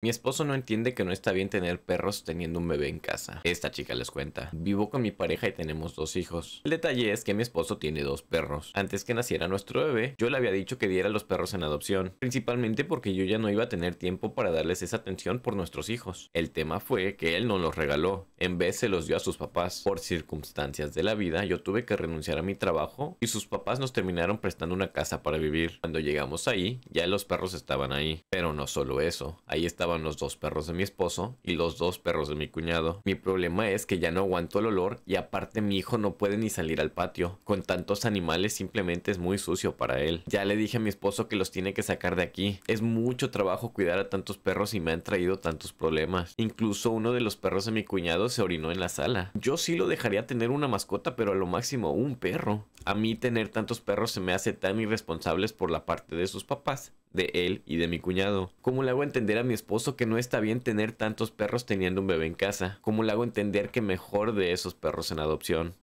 Mi esposo no entiende que no está bien tener perros teniendo un bebé en casa. Esta chica les cuenta. Vivo con mi pareja y tenemos dos hijos. El detalle es que mi esposo tiene dos perros. Antes que naciera nuestro bebé, yo le había dicho que diera los perros en adopción, principalmente porque yo ya no iba a tener tiempo para darles esa atención por nuestros hijos. El tema fue que él no los regaló, en vez se los dio a sus papás. Por circunstancias de la vida, yo tuve que renunciar a mi trabajo y sus papás nos terminaron prestando una casa para vivir. Cuando llegamos ahí, ya los perros estaban ahí. Pero no solo eso, ahí está estaban los dos perros de mi esposo y los dos perros de mi cuñado. Mi problema es que ya no aguanto el olor y aparte mi hijo no puede ni salir al patio. Con tantos animales simplemente es muy sucio para él. Ya le dije a mi esposo que los tiene que sacar de aquí. Es mucho trabajo cuidar a tantos perros y me han traído tantos problemas. Incluso uno de los perros de mi cuñado se orinó en la sala. Yo sí lo dejaría tener una mascota, pero a lo máximo un perro. A mí tener tantos perros se me hace tan irresponsables por la parte de sus papás de él y de mi cuñado. ¿Cómo le hago entender a mi esposo que no está bien tener tantos perros teniendo un bebé en casa? ¿Cómo le hago entender que mejor de esos perros en adopción?